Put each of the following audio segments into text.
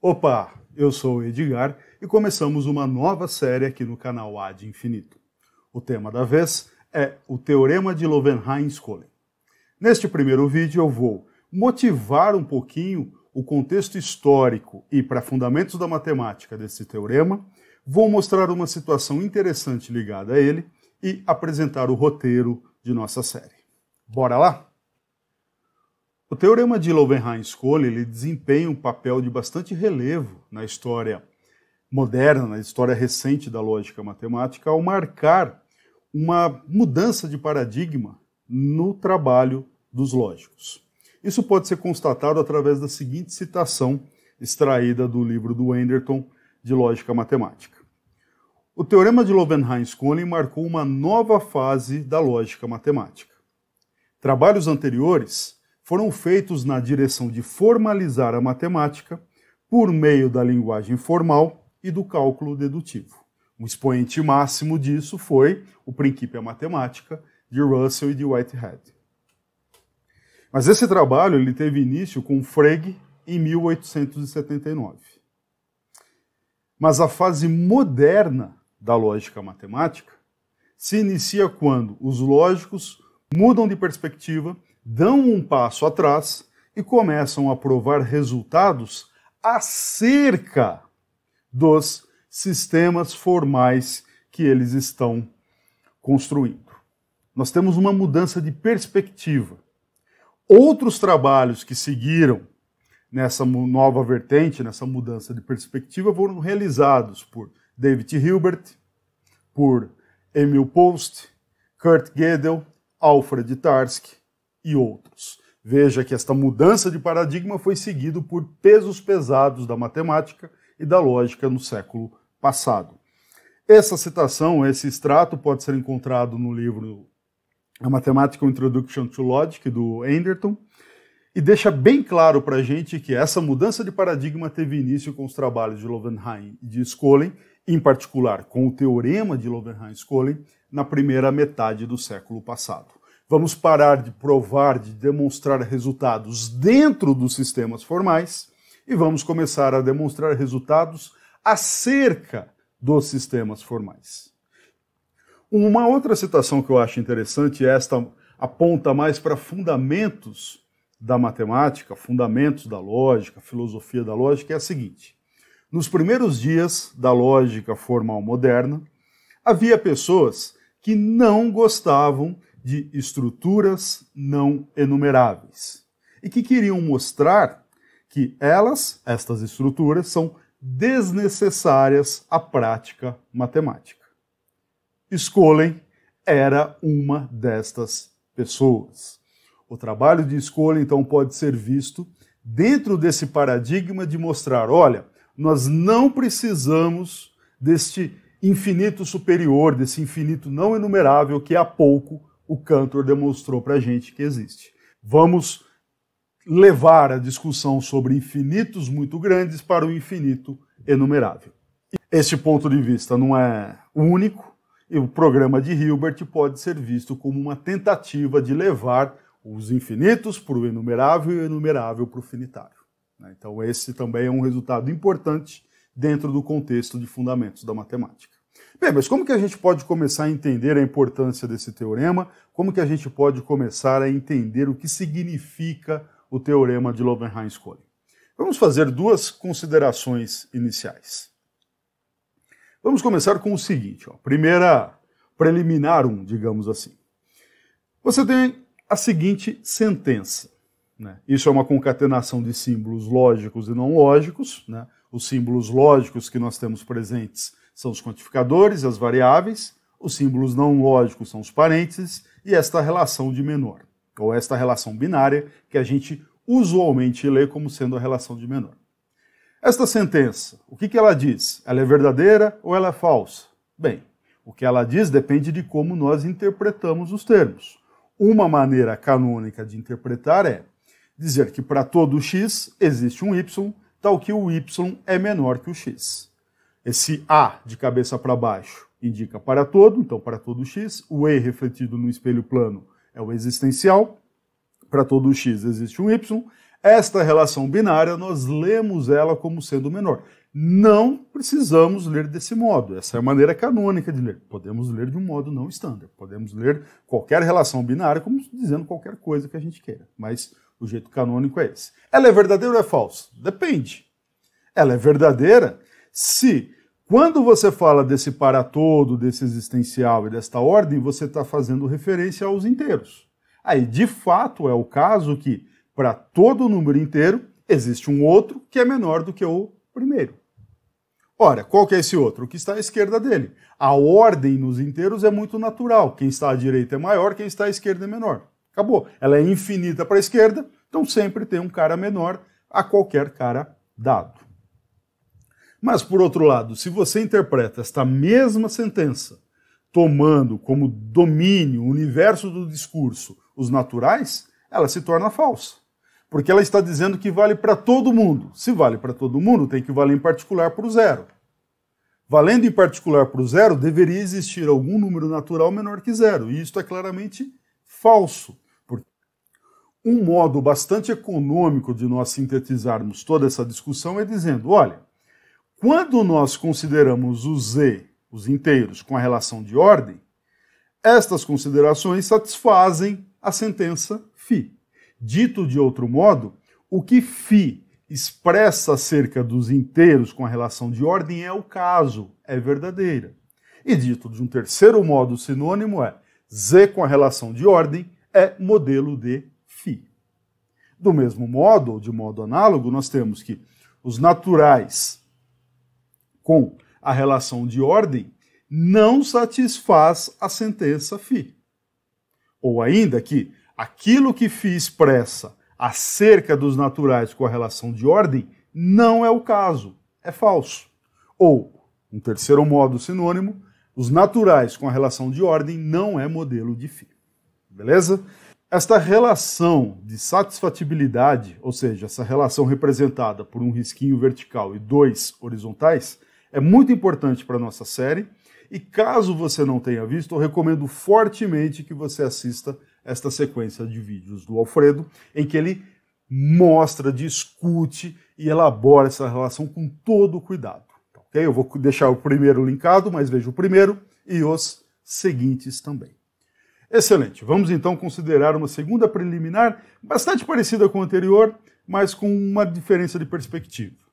Opa, eu sou o Edgar e começamos uma nova série aqui no canal A de Infinito. O tema da vez é o Teorema de Löwenheim-Skolem. Neste primeiro vídeo eu vou motivar um pouquinho o contexto histórico e para fundamentos da matemática desse teorema, vou mostrar uma situação interessante ligada a ele e apresentar o roteiro de nossa série. Bora lá? O teorema de Löwenheim-Skolli ele desempenha um papel de bastante relevo na história moderna, na história recente da lógica matemática, ao marcar uma mudança de paradigma no trabalho dos lógicos. Isso pode ser constatado através da seguinte citação extraída do livro do Enderton de Lógica Matemática. O teorema de Löwenheim-Skolli marcou uma nova fase da lógica matemática. Trabalhos anteriores foram feitos na direção de formalizar a matemática por meio da linguagem formal e do cálculo dedutivo. O expoente máximo disso foi o Princípio à Matemática de Russell e de Whitehead. Mas esse trabalho ele teve início com Frege em 1879. Mas a fase moderna da lógica matemática se inicia quando os lógicos mudam de perspectiva dão um passo atrás e começam a provar resultados acerca dos sistemas formais que eles estão construindo. Nós temos uma mudança de perspectiva. Outros trabalhos que seguiram nessa nova vertente, nessa mudança de perspectiva, foram realizados por David Hilbert, por Emil Post, Kurt Gödel, Alfred Tarski, e outros. Veja que esta mudança de paradigma foi seguido por pesos pesados da matemática e da lógica no século passado. Essa citação, esse extrato, pode ser encontrado no livro A An Introduction to Logic, do Anderton, e deixa bem claro para a gente que essa mudança de paradigma teve início com os trabalhos de Lovenheim e de Skolem, em particular com o teorema de Lovenheim-Skolem, na primeira metade do século passado. Vamos parar de provar, de demonstrar resultados dentro dos sistemas formais e vamos começar a demonstrar resultados acerca dos sistemas formais. Uma outra citação que eu acho interessante, esta aponta mais para fundamentos da matemática, fundamentos da lógica, filosofia da lógica, é a seguinte. Nos primeiros dias da lógica formal moderna, havia pessoas que não gostavam de estruturas não enumeráveis e que queriam mostrar que elas, estas estruturas, são desnecessárias à prática matemática. Skolem era uma destas pessoas. O trabalho de Skolem então pode ser visto dentro desse paradigma de mostrar, olha, nós não precisamos deste infinito superior, desse infinito não enumerável que há pouco o Cantor demonstrou para a gente que existe. Vamos levar a discussão sobre infinitos muito grandes para o infinito enumerável. Este ponto de vista não é único, e o programa de Hilbert pode ser visto como uma tentativa de levar os infinitos para o enumerável e o enumerável para o finitário. Né? Então, esse também é um resultado importante dentro do contexto de fundamentos da matemática. Bem, mas como que a gente pode começar a entender a importância desse teorema? Como que a gente pode começar a entender o que significa o teorema de Löwenheim-Skolling? Vamos fazer duas considerações iniciais. Vamos começar com o seguinte, ó. primeira preliminar um, digamos assim. Você tem a seguinte sentença. Né? Isso é uma concatenação de símbolos lógicos e não lógicos. Né? Os símbolos lógicos que nós temos presentes são os quantificadores, as variáveis, os símbolos não lógicos são os parênteses e esta relação de menor, ou esta relação binária que a gente usualmente lê como sendo a relação de menor. Esta sentença, o que, que ela diz? Ela é verdadeira ou ela é falsa? Bem, o que ela diz depende de como nós interpretamos os termos. Uma maneira canônica de interpretar é dizer que para todo x existe um y, tal que o y é menor que o x. Esse A de cabeça para baixo indica para todo, então para todo x. O E refletido no espelho plano é o existencial. Para todo x existe um y. Esta relação binária nós lemos ela como sendo menor. Não precisamos ler desse modo. Essa é a maneira canônica de ler. Podemos ler de um modo não estándar. Podemos ler qualquer relação binária como dizendo qualquer coisa que a gente queira. Mas o jeito canônico é esse. Ela é verdadeira ou é falsa? Depende. Ela é verdadeira se quando você fala desse para todo, desse existencial e desta ordem, você está fazendo referência aos inteiros. Aí, de fato, é o caso que, para todo número inteiro, existe um outro que é menor do que o primeiro. Ora, qual que é esse outro? O que está à esquerda dele. A ordem nos inteiros é muito natural. Quem está à direita é maior, quem está à esquerda é menor. Acabou. Ela é infinita para a esquerda, então sempre tem um cara menor a qualquer cara dado. Mas, por outro lado, se você interpreta esta mesma sentença tomando como domínio o universo do discurso os naturais, ela se torna falsa. Porque ela está dizendo que vale para todo mundo. Se vale para todo mundo, tem que valer em particular para o zero. Valendo em particular para o zero, deveria existir algum número natural menor que zero. E isto é claramente falso. Porque um modo bastante econômico de nós sintetizarmos toda essa discussão é dizendo: olha, quando nós consideramos os Z, os inteiros, com a relação de ordem, estas considerações satisfazem a sentença φ. Dito de outro modo, o que φ expressa acerca dos inteiros com a relação de ordem é o caso, é verdadeira. E dito de um terceiro modo sinônimo é Z com a relação de ordem é modelo de φ. Do mesmo modo, ou de modo análogo, nós temos que os naturais com a relação de ordem não satisfaz a sentença fi. Ou ainda que aquilo que fi expressa acerca dos naturais com a relação de ordem não é o caso, é falso. Ou, um terceiro modo sinônimo, os naturais com a relação de ordem não é modelo de fi. Beleza? Esta relação de satisfatibilidade, ou seja, essa relação representada por um risquinho vertical e dois horizontais, é muito importante para a nossa série. E caso você não tenha visto, eu recomendo fortemente que você assista esta sequência de vídeos do Alfredo, em que ele mostra, discute e elabora essa relação com todo cuidado. Tá ok? Eu vou deixar o primeiro linkado, mas veja o primeiro e os seguintes também. Excelente. Vamos então considerar uma segunda preliminar bastante parecida com a anterior, mas com uma diferença de perspectiva.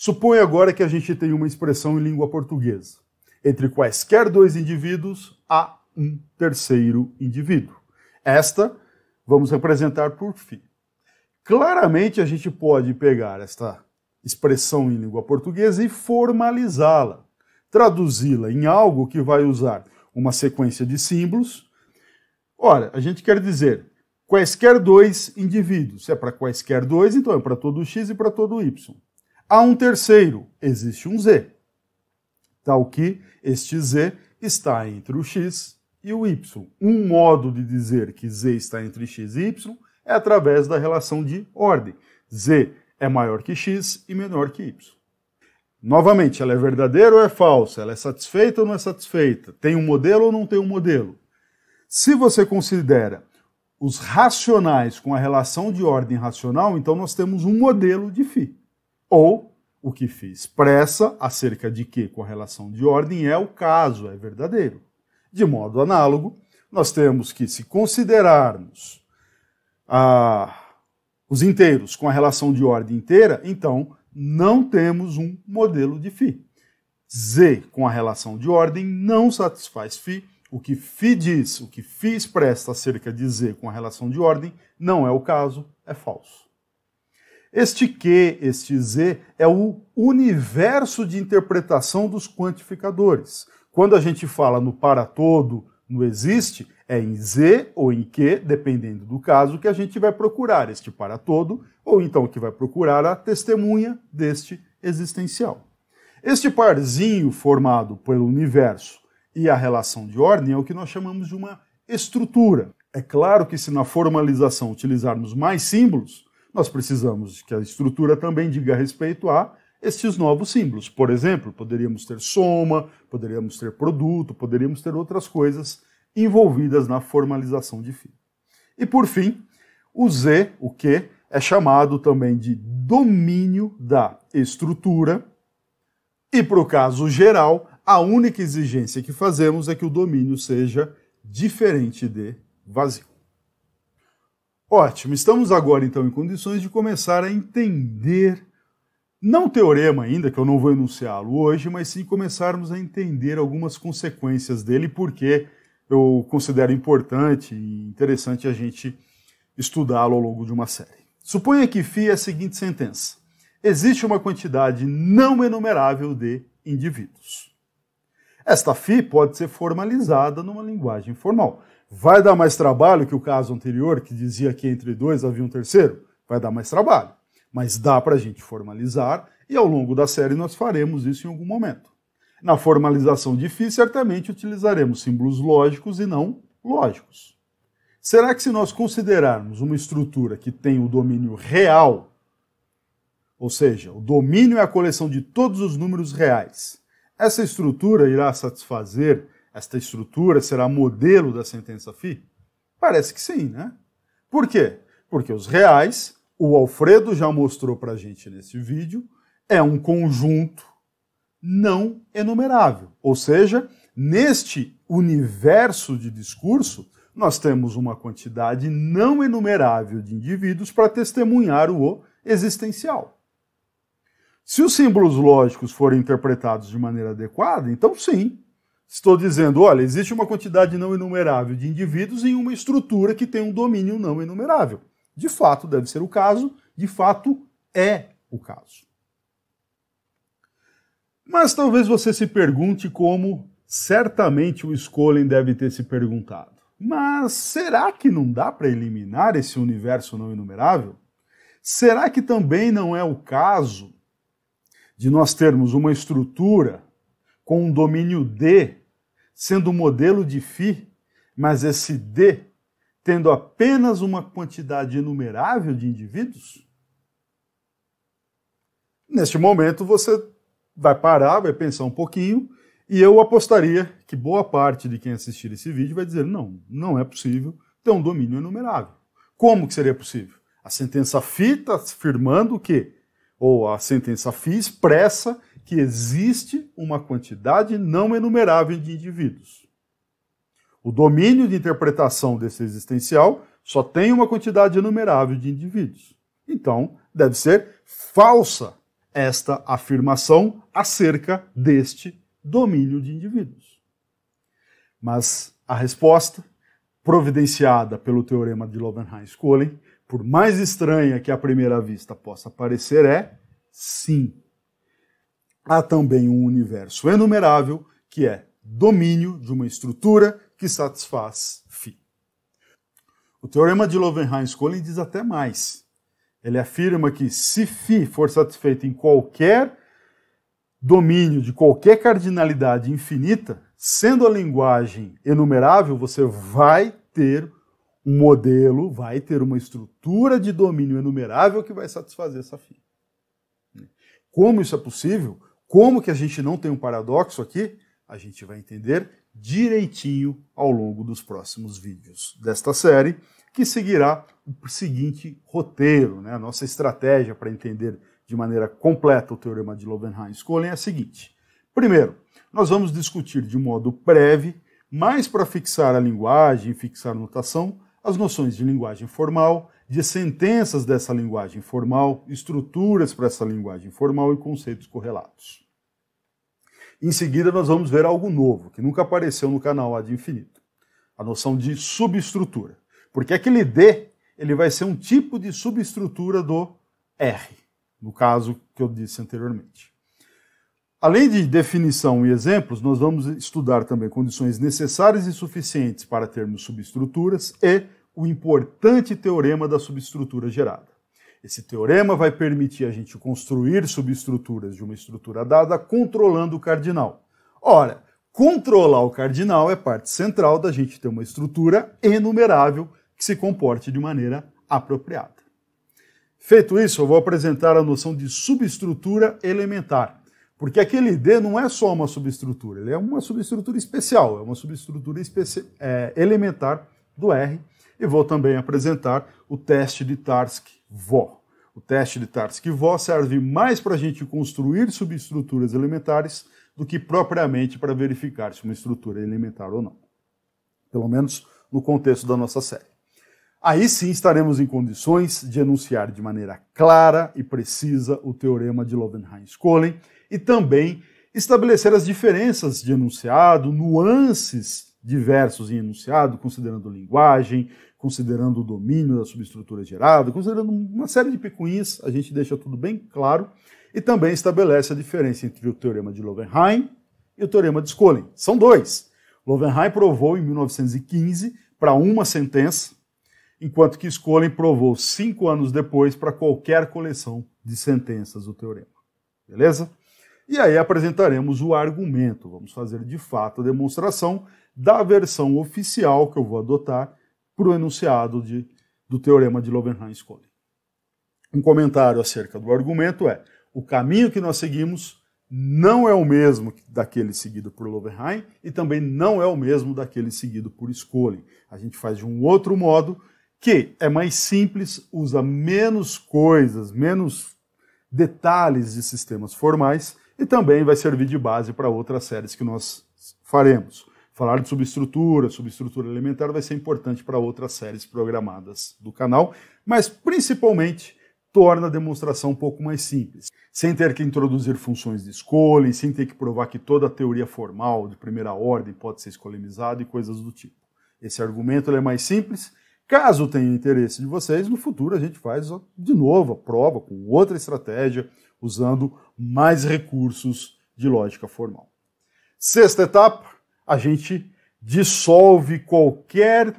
Suponha agora que a gente tem uma expressão em língua portuguesa. Entre quaisquer dois indivíduos, há um terceiro indivíduo. Esta vamos representar por φ. Claramente a gente pode pegar esta expressão em língua portuguesa e formalizá-la, traduzi-la em algo que vai usar uma sequência de símbolos. Ora, a gente quer dizer quaisquer dois indivíduos. Se é para quaisquer dois, então é para todo x e para todo y. Há um terceiro, existe um z, tal que este z está entre o x e o y. Um modo de dizer que z está entre x e y é através da relação de ordem. z é maior que x e menor que y. Novamente, ela é verdadeira ou é falsa? Ela é satisfeita ou não é satisfeita? Tem um modelo ou não tem um modelo? Se você considera os racionais com a relação de ordem racional, então nós temos um modelo de φ. Ou o que fez pressa acerca de que com a relação de ordem é o caso, é verdadeiro. De modo análogo, nós temos que, se considerarmos ah, os inteiros com a relação de ordem inteira, então não temos um modelo de φ. Z com a relação de ordem não satisfaz φ. O que φ diz, o que φ expressa acerca de Z com a relação de ordem, não é o caso, é falso. Este Q, este Z, é o universo de interpretação dos quantificadores. Quando a gente fala no para todo, no existe, é em Z ou em Q, dependendo do caso, que a gente vai procurar este para todo, ou então que vai procurar a testemunha deste existencial. Este parzinho formado pelo universo e a relação de ordem é o que nós chamamos de uma estrutura. É claro que se na formalização utilizarmos mais símbolos, nós precisamos que a estrutura também diga respeito a esses novos símbolos. Por exemplo, poderíamos ter soma, poderíamos ter produto, poderíamos ter outras coisas envolvidas na formalização de fim. E por fim, o Z, o Q, é chamado também de domínio da estrutura. E para o caso geral, a única exigência que fazemos é que o domínio seja diferente de vazio. Ótimo, estamos agora então em condições de começar a entender, não o teorema ainda, que eu não vou enunciá-lo hoje, mas sim começarmos a entender algumas consequências dele, porque eu considero importante e interessante a gente estudá-lo ao longo de uma série. Suponha que FI é a seguinte sentença: existe uma quantidade não enumerável de indivíduos. Esta FI pode ser formalizada numa linguagem formal. Vai dar mais trabalho que o caso anterior, que dizia que entre dois havia um terceiro? Vai dar mais trabalho, mas dá para a gente formalizar e ao longo da série nós faremos isso em algum momento. Na formalização de certamente utilizaremos símbolos lógicos e não lógicos. Será que se nós considerarmos uma estrutura que tem o domínio real, ou seja, o domínio é a coleção de todos os números reais, essa estrutura irá satisfazer esta estrutura será modelo da sentença FI? Parece que sim, né? Por quê? Porque os reais, o Alfredo já mostrou para a gente nesse vídeo, é um conjunto não enumerável. Ou seja, neste universo de discurso, nós temos uma quantidade não enumerável de indivíduos para testemunhar o existencial. Se os símbolos lógicos forem interpretados de maneira adequada, então sim, Estou dizendo, olha, existe uma quantidade não enumerável de indivíduos em uma estrutura que tem um domínio não enumerável. De fato, deve ser o caso, de fato, é o caso. Mas talvez você se pergunte como certamente o Skolin deve ter se perguntado. Mas será que não dá para eliminar esse universo não enumerável? Será que também não é o caso de nós termos uma estrutura com um domínio D, sendo um modelo de φ, mas esse D tendo apenas uma quantidade inumerável de indivíduos? Neste momento você vai parar, vai pensar um pouquinho, e eu apostaria que boa parte de quem assistir esse vídeo vai dizer: não, não é possível ter um domínio enumerável. Como que seria possível? A sentença φ está afirmando que, ou a sentença φ expressa que existe uma quantidade não enumerável de indivíduos. O domínio de interpretação desse existencial só tem uma quantidade enumerável de indivíduos. Então, deve ser falsa esta afirmação acerca deste domínio de indivíduos. Mas a resposta, providenciada pelo teorema de löwenheim skolem por mais estranha que à primeira vista possa parecer, é sim há também um universo enumerável que é domínio de uma estrutura que satisfaz φ. O teorema de Löwenheim-Skolin diz até mais. Ele afirma que se φ for satisfeito em qualquer domínio de qualquer cardinalidade infinita, sendo a linguagem enumerável, você vai ter um modelo, vai ter uma estrutura de domínio enumerável que vai satisfazer essa φ. Como isso é possível? Como que a gente não tem um paradoxo aqui? A gente vai entender direitinho ao longo dos próximos vídeos desta série, que seguirá o seguinte roteiro, né? A nossa estratégia para entender de maneira completa o teorema de Löwenheim-Skolem é a seguinte. Primeiro, nós vamos discutir de modo breve, mais para fixar a linguagem, fixar a notação, as noções de linguagem formal de sentenças dessa linguagem formal, estruturas para essa linguagem formal e conceitos correlatos. Em seguida, nós vamos ver algo novo, que nunca apareceu no canal Ad Infinito, a noção de subestrutura. Porque aquele D ele vai ser um tipo de subestrutura do R, no caso que eu disse anteriormente. Além de definição e exemplos, nós vamos estudar também condições necessárias e suficientes para termos subestruturas e o importante teorema da subestrutura gerada. Esse teorema vai permitir a gente construir subestruturas de uma estrutura dada controlando o cardinal. Ora, controlar o cardinal é parte central da gente ter uma estrutura enumerável que se comporte de maneira apropriada. Feito isso, eu vou apresentar a noção de subestrutura elementar, porque aquele D não é só uma subestrutura, ele é uma subestrutura especial, é uma subestrutura é, elementar do R e vou também apresentar o teste de Tarski-Vó. O teste de Tarski-Vó serve mais para a gente construir subestruturas elementares do que propriamente para verificar se uma estrutura é elementar ou não. Pelo menos no contexto da nossa série. Aí sim estaremos em condições de enunciar de maneira clara e precisa o teorema de Lovenheim-Skolem e também estabelecer as diferenças de enunciado, nuances diversos em enunciado, considerando linguagem, considerando o domínio da subestrutura gerada, considerando uma série de picuinhas, a gente deixa tudo bem claro, e também estabelece a diferença entre o teorema de Löwenheim e o teorema de Skolin. São dois. Löwenheim provou em 1915 para uma sentença, enquanto que Skolin provou cinco anos depois para qualquer coleção de sentenças o teorema. Beleza? E aí apresentaremos o argumento, vamos fazer de fato a demonstração da versão oficial que eu vou adotar para o enunciado de, do teorema de Löwenheim-Skolling. Um comentário acerca do argumento é: o caminho que nós seguimos não é o mesmo daquele seguido por Löwenheim e também não é o mesmo daquele seguido por Skolling. A gente faz de um outro modo que é mais simples, usa menos coisas, menos detalhes de sistemas formais e também vai servir de base para outras séries que nós faremos. Falar de subestrutura, subestrutura elementar vai ser importante para outras séries programadas do canal, mas principalmente torna a demonstração um pouco mais simples, sem ter que introduzir funções de escolha e sem ter que provar que toda a teoria formal de primeira ordem pode ser escolemizada e coisas do tipo. Esse argumento é mais simples. Caso tenha interesse de vocês, no futuro a gente faz de novo a prova com outra estratégia, usando mais recursos de lógica formal. Sexta etapa, a gente dissolve qualquer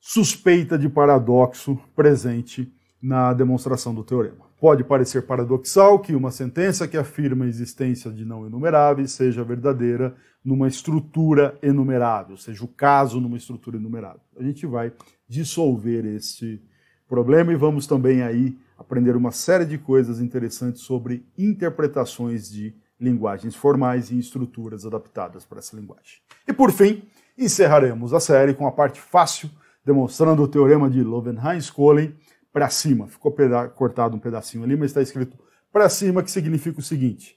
suspeita de paradoxo presente na demonstração do teorema. Pode parecer paradoxal que uma sentença que afirma a existência de não enumeráveis seja verdadeira numa estrutura enumerável, seja o caso numa estrutura enumerável. A gente vai dissolver esse problema e vamos também aí aprender uma série de coisas interessantes sobre interpretações de linguagens formais e estruturas adaptadas para essa linguagem. E por fim, encerraremos a série com a parte fácil, demonstrando o teorema de Löwenheim-Skolem para cima. Ficou cortado um pedacinho ali, mas está escrito para cima, que significa o seguinte: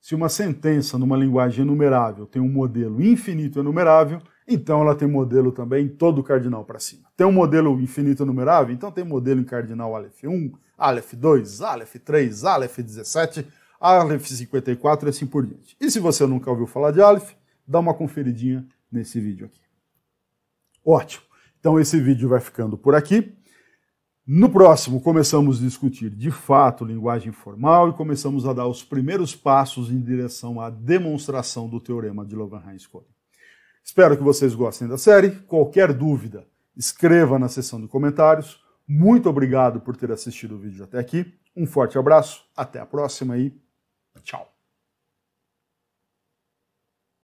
se uma sentença numa linguagem enumerável tem um modelo infinito enumerável, então ela tem modelo também em todo cardinal para cima. Tem um modelo infinito enumerável, então tem modelo em cardinal Aleph 1, Aleph 2, Aleph 3, Aleph 17 Aleph 54 e assim por diante. E se você nunca ouviu falar de Aleph, dá uma conferidinha nesse vídeo aqui. Ótimo! Então esse vídeo vai ficando por aqui. No próximo, começamos a discutir de fato linguagem formal e começamos a dar os primeiros passos em direção à demonstração do teorema de Löwenheim-Skolem. Espero que vocês gostem da série. Qualquer dúvida, escreva na seção de comentários. Muito obrigado por ter assistido o vídeo até aqui. Um forte abraço, até a próxima e Tchau.